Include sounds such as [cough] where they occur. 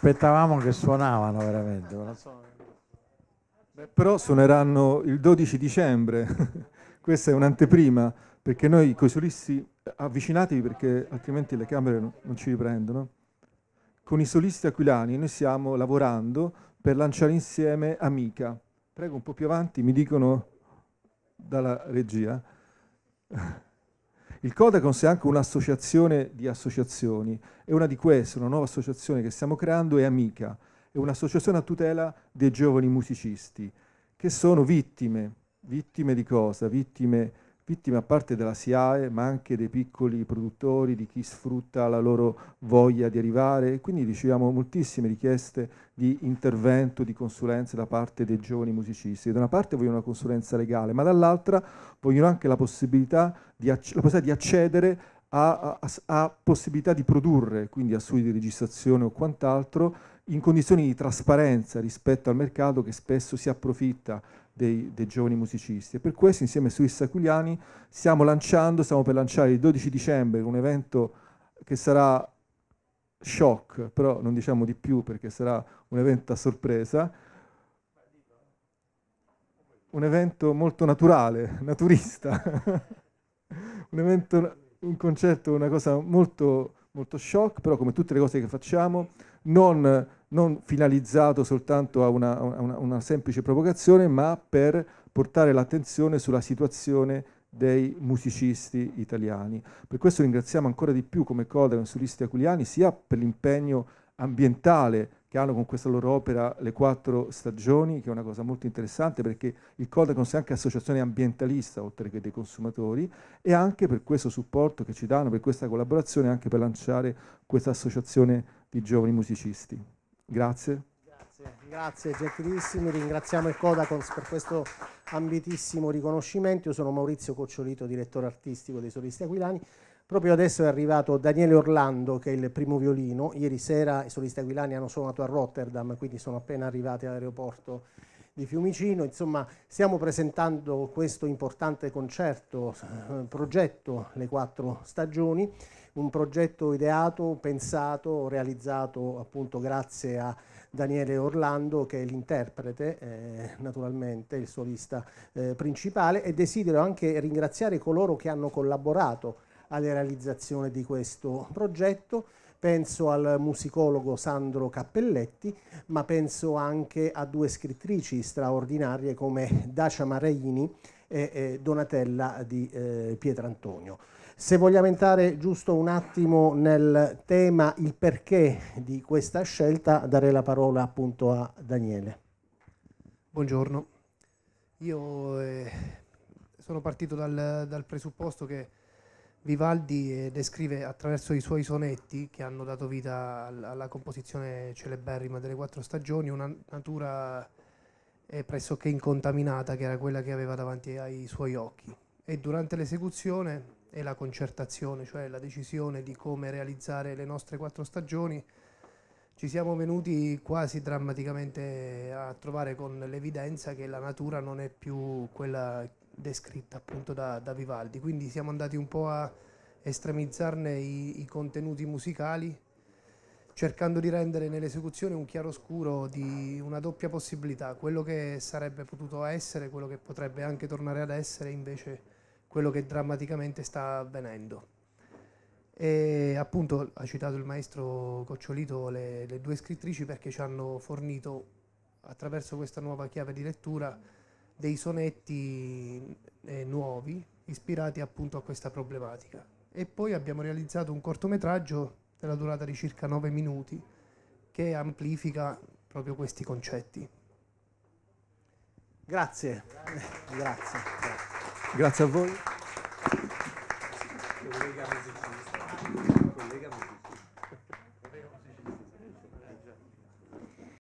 aspettavamo che suonavano veramente. Beh, però suoneranno il 12 dicembre, [laughs] questa è un'anteprima, perché noi coi solisti, eh, avvicinatevi perché altrimenti le camere non ci riprendono, con i solisti aquilani noi stiamo lavorando per lanciare insieme Amica. Prego un po' più avanti, mi dicono dalla regia. [laughs] Il Codacons è anche un'associazione di associazioni e una di queste, una nuova associazione che stiamo creando, è Amica, è un'associazione a tutela dei giovani musicisti che sono vittime, vittime di cosa? Vittime vittime a parte della SIAE, ma anche dei piccoli produttori, di chi sfrutta la loro voglia di arrivare. Quindi riceviamo moltissime richieste di intervento, di consulenze da parte dei giovani musicisti. Da una parte vogliono una consulenza legale, ma dall'altra vogliono anche la possibilità di, acc- la possibilità di accedere ha, ha, ha possibilità di produrre, quindi a studi di registrazione o quant'altro, in condizioni di trasparenza rispetto al mercato che spesso si approfitta dei, dei, giovani musicisti. E per questo, insieme a Suissa Aquigliani, stiamo lanciando, stiamo per lanciare il 12 dicembre un evento che sarà shock, però non diciamo di più perché sarà un evento a sorpresa, un evento molto naturale, [laughs] naturista, un evento un concetto, una cosa molto, molto shock, però come tutte le cose che facciamo, non, non finalizzato soltanto a una, a, una, a una, semplice provocazione, ma per portare l'attenzione sulla situazione dei musicisti italiani. Per questo ringraziamo ancora di più come Coda e Consulisti Aculiani sia per l'impegno ambientale che hanno con questa loro opera le quattro stagioni, che è una cosa molto interessante perché il Codacons è anche associazione ambientalista, oltre che dei consumatori, e anche per questo supporto che ci danno, per questa collaborazione, anche per lanciare questa associazione di giovani musicisti. Grazie. Grazie, grazie gentilissimi, ringraziamo il Codacons per questo ambitissimo riconoscimento. Io sono Maurizio Cocciolito, direttore artistico dei Solisti Aquilani. Proprio adesso è arrivato Daniele Orlando, che è il primo violino. Ieri sera i solisti aquilani hanno suonato a Rotterdam, quindi sono appena arrivati all'aeroporto di Fiumicino. Insomma, stiamo presentando questo importante concerto, eh, progetto Le Quattro Stagioni, un progetto ideato, pensato, realizzato appunto grazie a Daniele Orlando, che è l'interprete, eh, naturalmente il solista eh, principale, e desidero anche ringraziare coloro che hanno collaborato alla realizzazione di questo progetto. Penso al musicologo Sandro Cappelletti, ma penso anche a due scrittrici straordinarie come Dacia Maraini e Donatella di eh, Pietrantonio. Se vogliamo entrare giusto un attimo nel tema, il perché di questa scelta, darei la parola appunto a Daniele. Buongiorno. Io eh, sono partito dal, dal presupposto che Vivaldi eh, descrive attraverso i suoi sonetti, che hanno dato vita alla composizione celeberrima delle quattro stagioni, una natura eh, pressoché incontaminata che era quella che aveva davanti ai suoi occhi. E durante l'esecuzione e la concertazione, cioè la decisione di come realizzare le nostre quattro stagioni, ci siamo venuti quasi drammaticamente a trovare con l'evidenza che la natura non è più quella descritta appunto da, da, Vivaldi, quindi siamo andati un po' a estremizzarne i, i contenuti musicali cercando di rendere nell'esecuzione un chiaroscuro di una doppia possibilità, quello che sarebbe potuto essere, quello che potrebbe anche tornare ad essere, invece quello che drammaticamente sta avvenendo. E appunto ha citato il maestro Cocciolito le, le due scrittrici perché ci hanno fornito attraverso questa nuova chiave di lettura dei sonetti eh, nuovi ispirati appunto a questa problematica. E poi abbiamo realizzato un cortometraggio della durata di circa 9 minuti che amplifica proprio questi concetti. Grazie, grazie. grazie. grazie a voi. Collega musicista. Collega musicista.